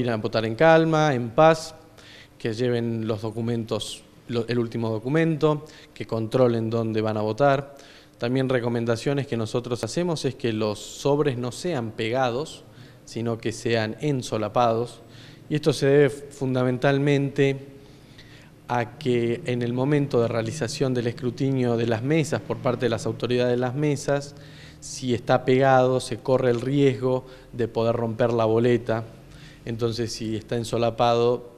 ir a votar en calma, en paz, que lleven los documentos, el último documento, que controlen dónde van a votar. También recomendaciones que nosotros hacemos es que los sobres no sean pegados, sino que sean ensolapados. Y esto se debe fundamentalmente a que en el momento de realización del escrutinio de las mesas por parte de las autoridades de las mesas, si está pegado se corre el riesgo de poder romper la boleta entonces, si está en solapado,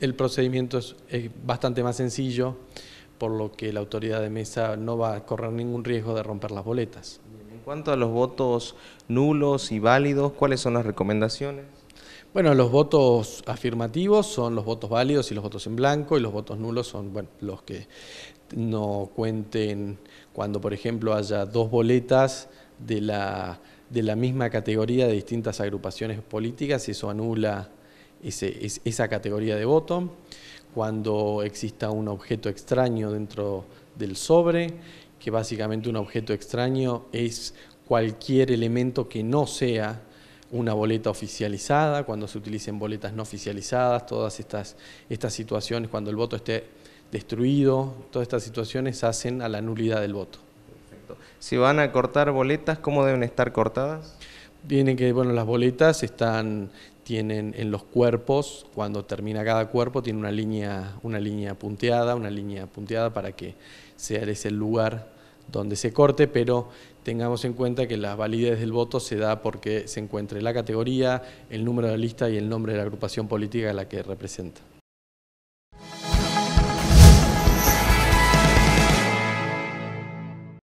el procedimiento es, bastante más sencillo, por lo que la autoridad de mesa no va a correr ningún riesgo de romper las boletas. En cuanto a los votos nulos y válidos, ¿cuáles son las recomendaciones? Bueno, los votos afirmativos son los votos válidos y los votos en blanco, y los votos nulos son los que no cuenten cuando, por ejemplo, haya dos boletas de la de la misma categoría de distintas agrupaciones políticas eso anula esa categoría de voto. Cuando exista un objeto extraño dentro del sobre, que básicamente un objeto extraño es cualquier elemento que no sea una boleta oficializada, cuando se utilicen boletas no oficializadas, todas estas, estas situaciones, cuando el voto esté destruido, todas estas situaciones hacen a la nulidad del voto si van a cortar boletas, ¿cómo deben estar cortadas? Vienen que, bueno, las boletas están, tienen en los cuerpos, cuando termina cada cuerpo, tiene una línea, una línea punteada, una línea punteada para que sea ese el lugar donde se corte, pero tengamos en cuenta que la validez del voto se da porque se encuentre la categoría, el número de la lista y el nombre de la agrupación política a la que representa.